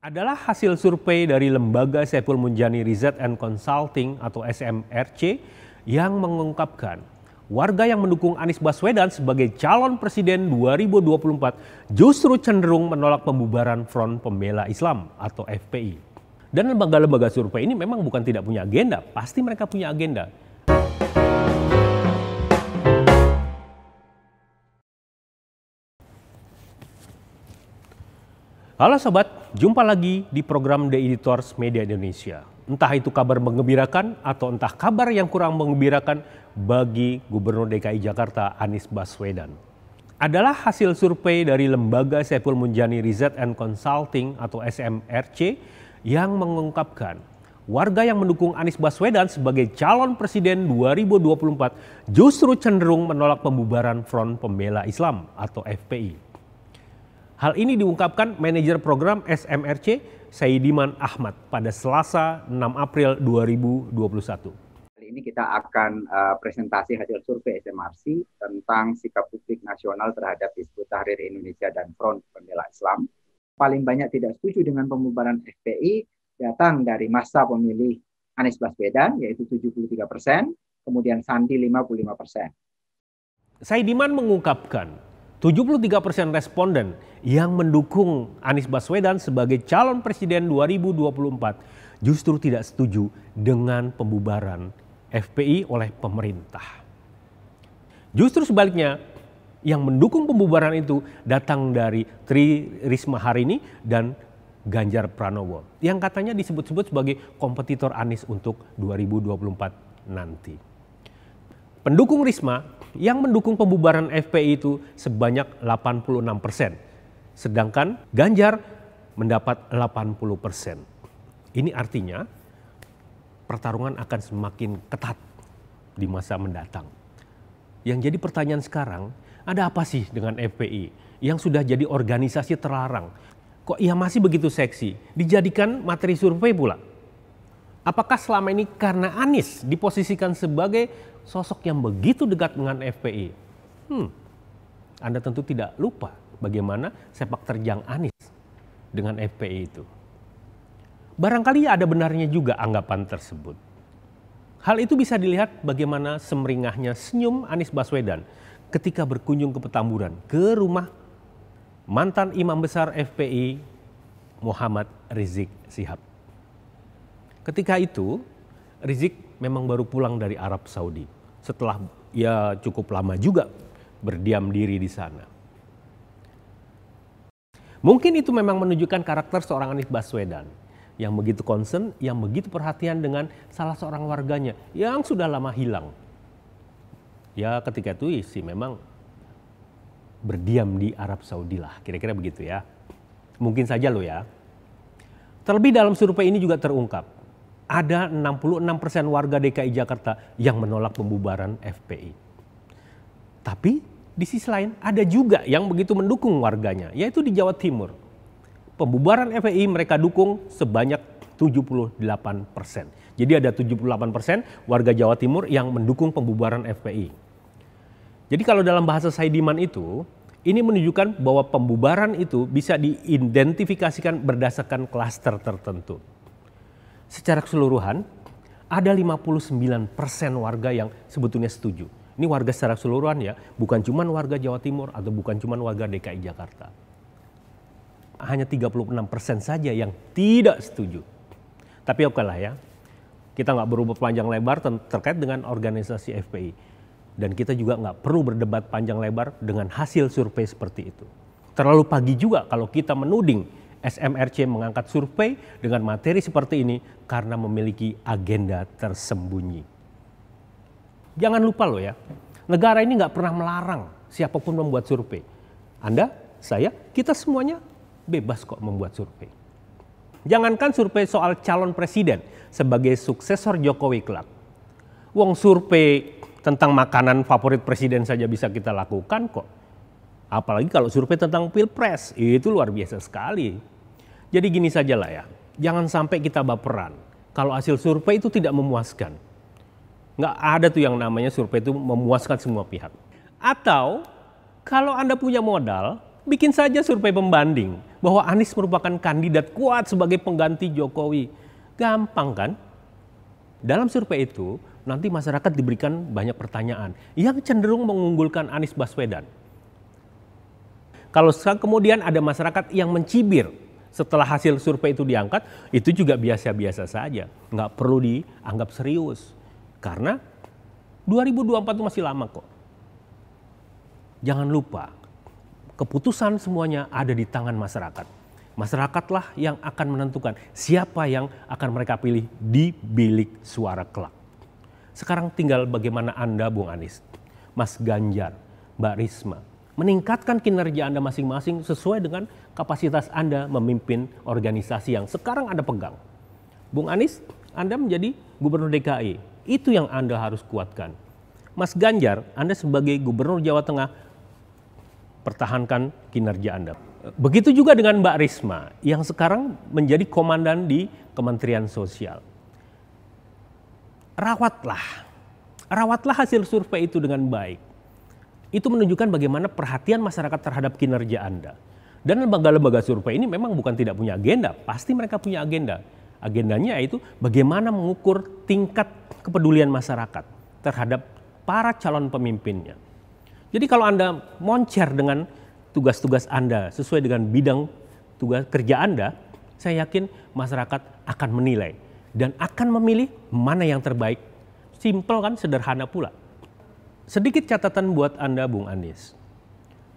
adalah hasil survei dari lembaga Saiful Munjani Research and Consulting atau SMRC yang mengungkapkan warga yang mendukung Anies Baswedan sebagai calon presiden 2024 justru cenderung menolak pembubaran Front Pembela Islam atau FPI. Dan lembaga-lembaga survei ini memang bukan tidak punya agenda, pasti mereka punya agenda Halo sobat, jumpa lagi di program The Editors Media Indonesia. Entah itu kabar mengembirakan atau entah kabar yang kurang mengembirakan bagi Gubernur DKI Jakarta Anies Baswedan. Adalah hasil survei dari lembaga Seful Munjani Research and Consulting atau SMRC yang mengungkapkan warga yang mendukung Anies Baswedan sebagai calon presiden 2024 justru cenderung menolak pembubaran Front Pembela Islam atau FPI. Hal ini diungkapkan manajer program SMRC Saidiman Ahmad pada Selasa 6 April 2021. Kali ini kita akan uh, presentasi hasil survei SMRC tentang sikap publik nasional terhadap Hizbut Tahrir Indonesia dan Front Pembela Islam. Paling banyak tidak setuju dengan pembubaran FPI datang dari masa pemilih Anies Baswedan yaitu 73 persen, kemudian Sandi 55 persen. Saidiman mengungkapkan 73% responden yang mendukung Anies Baswedan sebagai calon presiden 2024 justru tidak setuju dengan pembubaran FPI oleh pemerintah. Justru sebaliknya, yang mendukung pembubaran itu datang dari Tri Risma hari ini dan Ganjar Pranowo yang katanya disebut-sebut sebagai kompetitor Anies untuk 2024 nanti pendukung Risma yang mendukung pembubaran FPI itu sebanyak 86 persen. Sedangkan Ganjar mendapat 80 persen. Ini artinya pertarungan akan semakin ketat di masa mendatang. Yang jadi pertanyaan sekarang, ada apa sih dengan FPI yang sudah jadi organisasi terlarang? Kok ia masih begitu seksi? Dijadikan materi survei pula. Apakah selama ini karena Anies diposisikan sebagai sosok yang begitu dekat dengan FPI. Hmm, Anda tentu tidak lupa bagaimana sepak terjang Anies dengan FPI itu. Barangkali ada benarnya juga anggapan tersebut. Hal itu bisa dilihat bagaimana semeringahnya senyum Anies Baswedan ketika berkunjung ke Petamburan, ke rumah mantan imam besar FPI Muhammad Rizik Sihab. Ketika itu, Rizik memang baru pulang dari Arab Saudi setelah ya cukup lama juga berdiam diri di sana. Mungkin itu memang menunjukkan karakter seorang Anies Baswedan yang begitu concern, yang begitu perhatian dengan salah seorang warganya yang sudah lama hilang. Ya ketika itu sih memang berdiam di Arab Saudi lah, kira-kira begitu ya. Mungkin saja loh ya. Terlebih dalam survei ini juga terungkap ada 66% warga DKI Jakarta yang menolak pembubaran FPI. Tapi di sisi lain ada juga yang begitu mendukung warganya, yaitu di Jawa Timur. Pembubaran FPI mereka dukung sebanyak 78 persen. Jadi ada 78 persen warga Jawa Timur yang mendukung pembubaran FPI. Jadi kalau dalam bahasa Saidiman itu, ini menunjukkan bahwa pembubaran itu bisa diidentifikasikan berdasarkan klaster tertentu secara keseluruhan ada 59% warga yang sebetulnya setuju. Ini warga secara keseluruhan ya, bukan cuma warga Jawa Timur atau bukan cuma warga DKI Jakarta. Hanya 36% saja yang tidak setuju. Tapi oke lah ya, kita nggak berubah panjang lebar terkait dengan organisasi FPI. Dan kita juga nggak perlu berdebat panjang lebar dengan hasil survei seperti itu. Terlalu pagi juga kalau kita menuding SMRC mengangkat survei dengan materi seperti ini karena memiliki agenda tersembunyi. Jangan lupa loh ya, negara ini nggak pernah melarang siapapun membuat survei. Anda, saya, kita semuanya bebas kok membuat survei. Jangankan survei soal calon presiden sebagai suksesor Jokowi kelak. Wong survei tentang makanan favorit presiden saja bisa kita lakukan kok. Apalagi kalau survei tentang pilpres, itu luar biasa sekali. Jadi gini saja lah ya, jangan sampai kita baperan. Kalau hasil survei itu tidak memuaskan. Nggak ada tuh yang namanya survei itu memuaskan semua pihak. Atau kalau Anda punya modal, bikin saja survei pembanding bahwa Anies merupakan kandidat kuat sebagai pengganti Jokowi. Gampang kan? Dalam survei itu, nanti masyarakat diberikan banyak pertanyaan yang cenderung mengunggulkan Anies Baswedan. Kalau sekarang kemudian ada masyarakat yang mencibir setelah hasil survei itu diangkat, itu juga biasa-biasa saja. Nggak perlu dianggap serius. Karena 2024 itu masih lama kok. Jangan lupa, keputusan semuanya ada di tangan masyarakat. Masyarakatlah yang akan menentukan siapa yang akan mereka pilih di bilik suara kelak. Sekarang tinggal bagaimana Anda, Bung Anies, Mas Ganjar, Mbak Risma, meningkatkan kinerja Anda masing-masing sesuai dengan kapasitas Anda memimpin organisasi yang sekarang Anda pegang. Bung Anies, Anda menjadi gubernur DKI. Itu yang Anda harus kuatkan. Mas Ganjar, Anda sebagai gubernur Jawa Tengah, pertahankan kinerja Anda. Begitu juga dengan Mbak Risma yang sekarang menjadi komandan di Kementerian Sosial. Rawatlah, rawatlah hasil survei itu dengan baik itu menunjukkan bagaimana perhatian masyarakat terhadap kinerja Anda. Dan lembaga-lembaga survei ini memang bukan tidak punya agenda, pasti mereka punya agenda. Agendanya yaitu bagaimana mengukur tingkat kepedulian masyarakat terhadap para calon pemimpinnya. Jadi kalau Anda moncer dengan tugas-tugas Anda sesuai dengan bidang tugas kerja Anda, saya yakin masyarakat akan menilai dan akan memilih mana yang terbaik. Simpel kan, sederhana pula sedikit catatan buat Anda Bung Anies.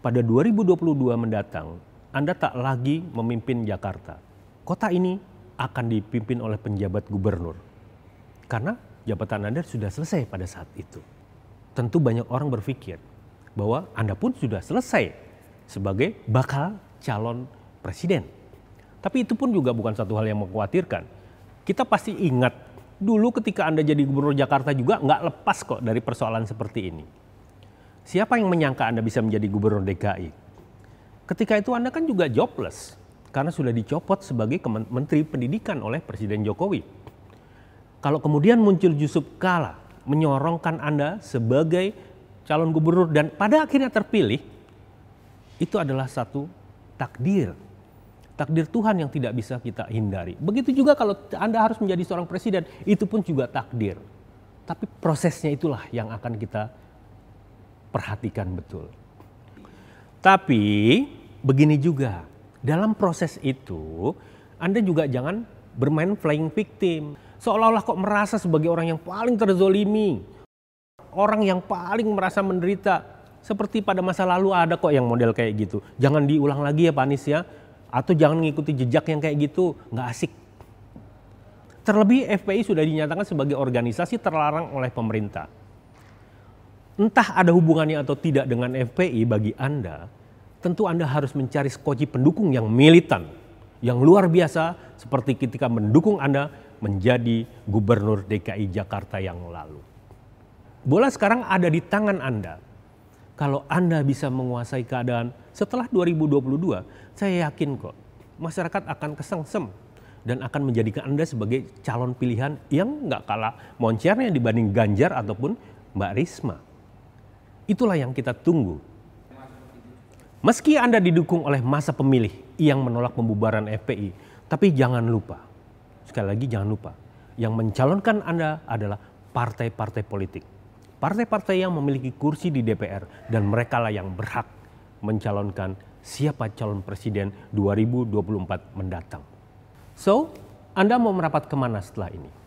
Pada 2022 mendatang, Anda tak lagi memimpin Jakarta. Kota ini akan dipimpin oleh penjabat gubernur. Karena jabatan Anda sudah selesai pada saat itu. Tentu banyak orang berpikir bahwa Anda pun sudah selesai sebagai bakal calon presiden. Tapi itu pun juga bukan satu hal yang mengkhawatirkan. Kita pasti ingat dulu ketika Anda jadi gubernur Jakarta juga nggak lepas kok dari persoalan seperti ini. Siapa yang menyangka Anda bisa menjadi gubernur DKI? Ketika itu Anda kan juga jobless karena sudah dicopot sebagai menteri pendidikan oleh Presiden Jokowi. Kalau kemudian muncul Yusuf Kala menyorongkan Anda sebagai calon gubernur dan pada akhirnya terpilih, itu adalah satu takdir takdir Tuhan yang tidak bisa kita hindari. Begitu juga kalau Anda harus menjadi seorang presiden, itu pun juga takdir. Tapi prosesnya itulah yang akan kita perhatikan betul. Tapi begini juga, dalam proses itu Anda juga jangan bermain flying victim. Seolah-olah kok merasa sebagai orang yang paling terzolimi. Orang yang paling merasa menderita. Seperti pada masa lalu ada kok yang model kayak gitu. Jangan diulang lagi ya Pak Anies ya atau jangan mengikuti jejak yang kayak gitu, nggak asik. Terlebih FPI sudah dinyatakan sebagai organisasi terlarang oleh pemerintah. Entah ada hubungannya atau tidak dengan FPI bagi Anda, tentu Anda harus mencari skoci pendukung yang militan, yang luar biasa seperti ketika mendukung Anda menjadi gubernur DKI Jakarta yang lalu. Bola sekarang ada di tangan Anda kalau Anda bisa menguasai keadaan setelah 2022, saya yakin kok masyarakat akan kesengsem dan akan menjadikan Anda sebagai calon pilihan yang nggak kalah moncernya dibanding Ganjar ataupun Mbak Risma. Itulah yang kita tunggu. Meski Anda didukung oleh masa pemilih yang menolak pembubaran FPI, tapi jangan lupa, sekali lagi jangan lupa, yang mencalonkan Anda adalah partai-partai politik partai-partai yang memiliki kursi di DPR dan mereka lah yang berhak mencalonkan siapa calon presiden 2024 mendatang. So, Anda mau merapat kemana setelah ini?